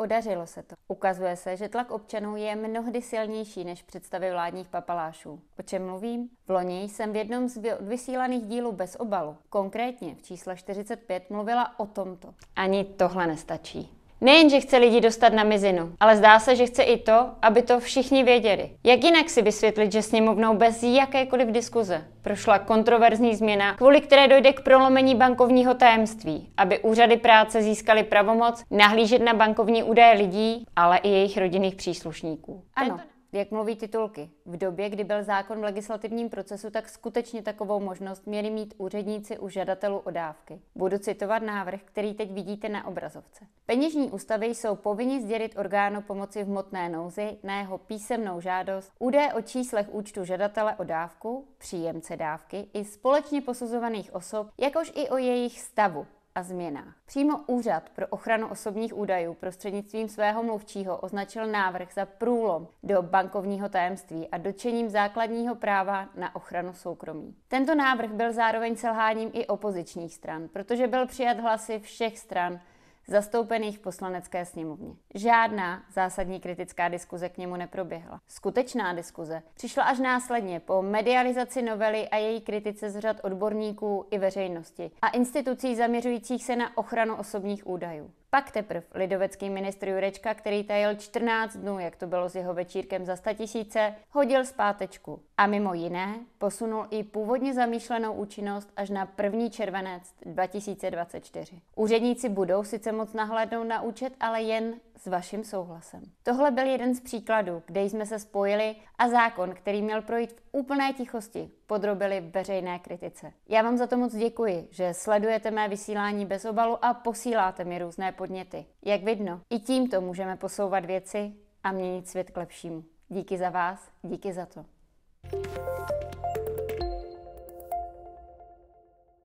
Podařilo se to. Ukazuje se, že tlak občanů je mnohdy silnější než představy vládních papalášů. O čem mluvím? V loni jsem v jednom z vysílaných dílů bez obalu, konkrétně v čísle 45, mluvila o tomto. Ani tohle nestačí. Nejenže chce lidi dostat na mizinu, ale zdá se, že chce i to, aby to všichni věděli. Jak jinak si vysvětlit, že sněmovnou bez jakékoliv diskuze prošla kontroverzní změna, kvůli které dojde k prolomení bankovního tajemství, aby úřady práce získaly pravomoc nahlížet na bankovní údaje lidí, ale i jejich rodinných příslušníků. Ano jak mluví titulky. V době, kdy byl zákon v legislativním procesu, tak skutečně takovou možnost měli mít úředníci u žadatelů o dávky. Budu citovat návrh, který teď vidíte na obrazovce. Peněžní ústavy jsou povinni sdělit orgánu pomoci v hmotné nouzi na jeho písemnou žádost údaje o číslech účtu žadatele o dávku, příjemce dávky i společně posuzovaných osob, jakož i o jejich stavu, a změnách. Přímo Úřad pro ochranu osobních údajů prostřednictvím svého mluvčího označil návrh za průlom do bankovního tajemství a dočením základního práva na ochranu soukromí. Tento návrh byl zároveň selháním i opozičních stran, protože byl přijat hlasy všech stran, zastoupených v poslanecké sněmovně. Žádná zásadní kritická diskuze k němu neproběhla. Skutečná diskuze přišla až následně po medializaci novely a její kritice z řad odborníků i veřejnosti a institucí zaměřujících se na ochranu osobních údajů. Pak teprve lidovecký ministr Jurečka, který tajil 14 dnů, jak to bylo s jeho večírkem za 100 tisíce, hodil zpátečku. A mimo jiné posunul i původně zamýšlenou účinnost až na 1. červenec 2024. Úředníci budou sice moc nahlédnout na účet, ale jen s vaším souhlasem. Tohle byl jeden z příkladů, kde jsme se spojili a zákon, který měl projít v úplné tichosti, podrobili veřejné kritice. Já vám za to moc děkuji, že sledujete mé vysílání bez obalu a posíláte mi různé podněty. Jak vidno, i tímto můžeme posouvat věci a měnit svět k lepšímu. Díky za vás, díky za to. thank you